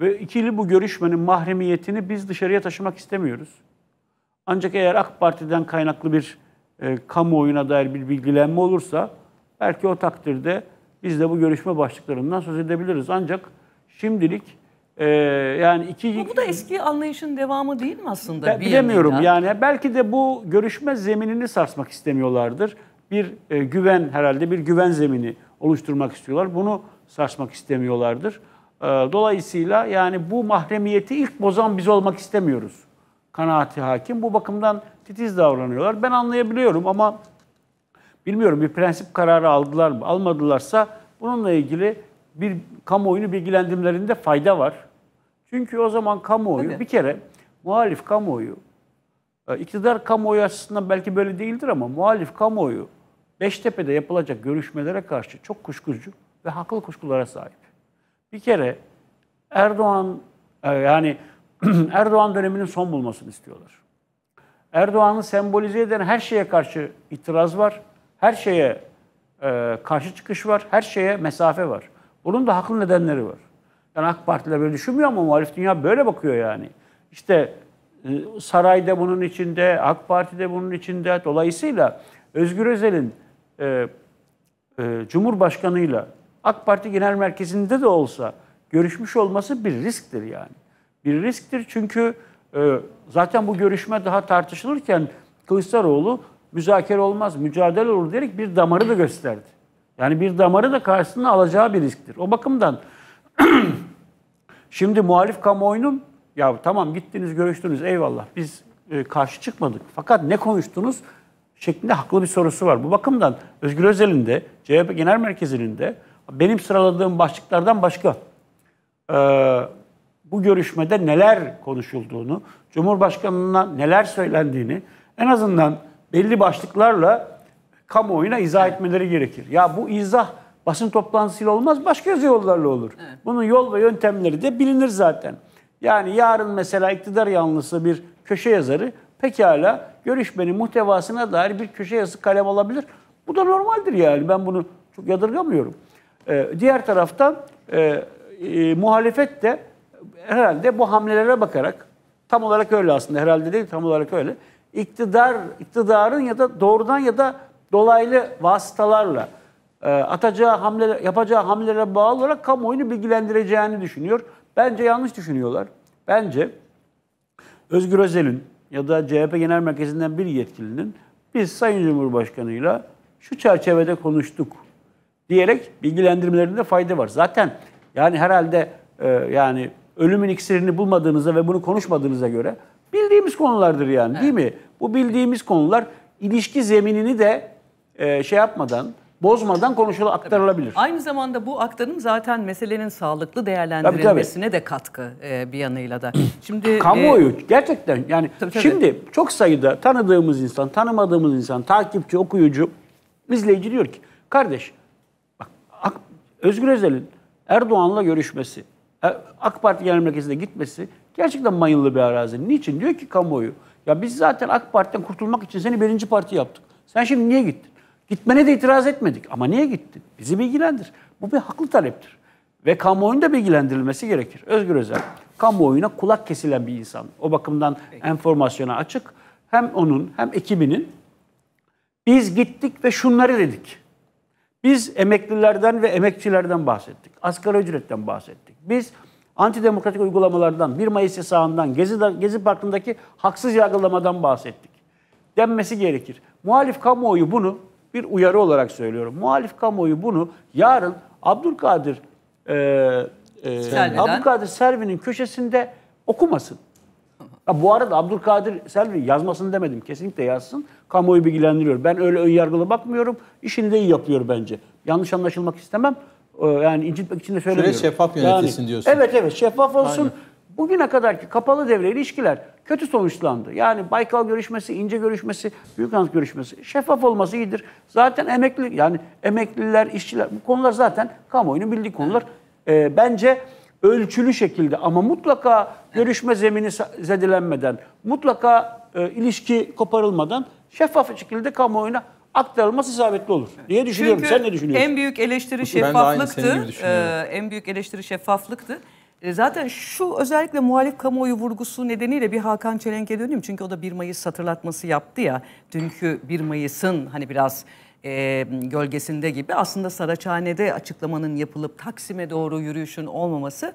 Ve ikili bu görüşmenin mahremiyetini biz dışarıya taşımak istemiyoruz. Ancak eğer AK Parti'den kaynaklı bir e, kamuoyuna dair bir bilgilenme olursa belki o takdirde biz de bu görüşme başlıklarından söz edebiliriz. Ancak şimdilik e, yani iki... Bu, bu da eski anlayışın devamı değil mi aslında? Ben, bir bilemiyorum yanıyla. yani. Belki de bu görüşme zeminini sarsmak istemiyorlardır. Bir e, güven herhalde bir güven zemini oluşturmak istiyorlar. Bunu sarsmak istemiyorlardır. Ee, dolayısıyla yani bu mahremiyeti ilk bozan biz olmak istemiyoruz. Kanaati hakim. Bu bakımdan titiz davranıyorlar. Ben anlayabiliyorum ama bilmiyorum bir prensip kararı aldılar mı? Almadılarsa bununla ilgili bir kamuoyunu bilgilendirmelerinde fayda var. Çünkü o zaman kamuoyu bir kere muhalif kamuoyu e, iktidar kamuoyu açısından belki böyle değildir ama muhalif kamuoyu Beştepe'de yapılacak görüşmelere karşı çok kuşkucu ve haklı kuşkulara sahip. Bir kere Erdoğan e, yani Erdoğan döneminin son bulmasını istiyorlar. Erdoğan'ı sembolize eden her şeye karşı itiraz var. Her şeye e, karşı çıkış var. Her şeye mesafe var. Bunun da haklı nedenleri var. Yani AK Partiler böyle düşünmüyor ama muhalif dünya böyle bakıyor yani. İşte e, sarayda bunun içinde, AK Parti'de bunun içinde. Dolayısıyla Özgür Özel'in e, e, Cumhurbaşkanı'yla AK Parti Genel Merkezi'nde de olsa görüşmüş olması bir risktir yani. Bir risktir çünkü e, zaten bu görüşme daha tartışılırken Kılıçdaroğlu müzakere olmaz, mücadele olur diyerek bir damarı da gösterdi. Yani bir damarı da karşısına alacağı bir risktir. O bakımdan şimdi muhalif kamuoyunun ya tamam gittiniz görüştünüz eyvallah biz e, karşı çıkmadık fakat ne konuştunuz şeklinde haklı bir sorusu var. Bu bakımdan Özgür Özel'in de CHP Genel Merkezi'nin de benim sıraladığım başlıklardan başka e, bu görüşmede neler konuşulduğunu, Cumhurbaşkanı'na neler söylendiğini en azından belli başlıklarla kamuoyuna izah etmeleri gerekir. Ya bu izah basın toplantısıyla olmaz, başka yollarla olur. Evet. Bunun yol ve yöntemleri de bilinir zaten. Yani yarın mesela iktidar yanlısı bir köşe yazarı pekala görüşmenin muhtevasına dair bir köşe yazısı kalem alabilir. Bu da normaldir yani. Ben bunu çok yadırgamıyorum. E, diğer taraftan e, e, muhalefet de herhalde bu hamlelere bakarak tam olarak öyle aslında herhalde değil tam olarak öyle. iktidar iktidarın ya da doğrudan ya da dolaylı vasıtalarla e, atacağı hamle yapacağı hamlelere bağlı olarak kamuoyunu bilgilendireceğini düşünüyor. Bence yanlış düşünüyorlar. Bence Özgür Özel'in ya da CHP Genel Merkezi'nden bir yetkilinin biz Sayın Cumhurbaşkanı'yla şu çerçevede konuştuk diyerek bilgilendirmelerinde fayda var. Zaten yani herhalde e, yani ölümün iksirini bulmadığınıza ve bunu konuşmadığınıza göre bildiğimiz konulardır yani evet. değil mi? Bu bildiğimiz konular ilişki zeminini de e, şey yapmadan bozmadan konuşula aktarılabilir. Tabii. Aynı zamanda bu aktarım zaten meselenin sağlıklı değerlendirilmesine tabii, tabii. de katkı e, bir yanıyla da. Şimdi e, kamuoyu e, gerçekten yani tabii, tabii. şimdi çok sayıda tanıdığımız insan, tanımadığımız insan, takipçi, okuyucu, izleyici diyor ki kardeş AK, Özgür Özel'in Erdoğan'la görüşmesi, e, AK Parti Genel Merkezi'ne gitmesi gerçekten mayınlı bir arazi. Niçin? Diyor ki kamuoyu, ya biz zaten AK Parti'den kurtulmak için seni birinci parti yaptık. Sen şimdi niye gittin? Gitmene de itiraz etmedik ama niye gittin? Bizi bilgilendir. Bu bir haklı taleptir. Ve kamuoyunda bilgilendirilmesi gerekir. Özgür Özel, kamuoyuna kulak kesilen bir insan. O bakımdan Peki. enformasyona açık. Hem onun hem ekibinin biz gittik ve şunları dedik biz emeklilerden ve emekçilerden bahsettik. Asgari ücretten bahsettik. Biz antidemokratik uygulamalardan, 1 Mayıs yasağından, Gezi, Gezi Parkı'ndaki haksız yargılamadan bahsettik. Denmesi gerekir. Muhalif kamuoyu bunu, bir uyarı olarak söylüyorum. Muhalif kamuoyu bunu yarın Abdülkadir e, e, Abdülkadir Selvi'nin köşesinde okumasın. Ha, bu arada Abdülkadir Selvi yazmasını demedim. Kesinlikle yazsın. Kamuoyu bilgilendiriyor. Ben öyle önyargılı bakmıyorum. İşini de iyi yapıyor bence. Yanlış anlaşılmak istemem. Ee, yani incitmek için de söylemiyorum. Süreç şeffaf yönetilsin yani, diyorsun. Evet evet şeffaf olsun. Aynen. Bugüne kadarki kapalı devre ilişkiler kötü sonuçlandı. Yani Baykal görüşmesi, ince görüşmesi, Büyükhanık görüşmesi şeffaf olması iyidir. Zaten emekli yani emekliler, işçiler bu konular zaten kamuoyunun bildiği konular. Ee, bence ölçülü şekilde ama mutlaka görüşme zemini zedilenmeden, mutlaka e, ilişki koparılmadan şeffaf şekilde kamuoyuna aktarılması isabetli olur diye düşünüyorum. Çünkü Sen ne düşünüyorsun? En büyük eleştiri şeffaflıktı. Ee, en büyük eleştiri şeffaflıktı. E, zaten şu özellikle muhalif kamuoyu vurgusu nedeniyle bir Hakan Çelenk'e döneyim. Çünkü o da 1 Mayıs hatırlatması yaptı ya. Dünkü 1 Mayıs'ın hani biraz e, gölgesinde gibi aslında Saraçhane'de açıklamanın yapılıp Taksim'e doğru yürüyüşün olmaması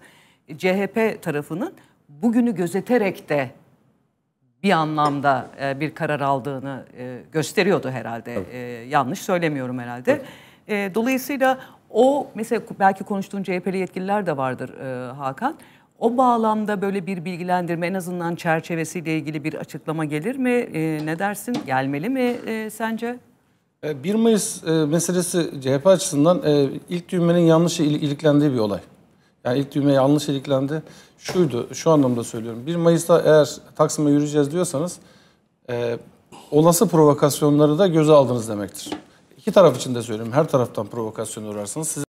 e, CHP tarafının bugünü gözeterek de bir anlamda e, bir karar aldığını e, gösteriyordu herhalde. E, yanlış söylemiyorum herhalde. E, dolayısıyla o mesela belki konuştuğun CHP'li yetkililer de vardır e, Hakan. O bağlamda böyle bir bilgilendirme en azından çerçevesiyle ilgili bir açıklama gelir mi? E, ne dersin? Gelmeli mi e, sence? 1 e, Mayıs e, meselesi CHP açısından e, ilk düğmenin yanlış iliklendiği bir olay. Yani ilk düğme yanlış iliklendi. Şuydu, şu anlamda söylüyorum. 1 Mayıs'ta eğer Taksim'e yürüyeceğiz diyorsanız olası provokasyonları da göze aldınız demektir. İki taraf için de söylüyorum. Her taraftan provokasyon uğrarsınız. Size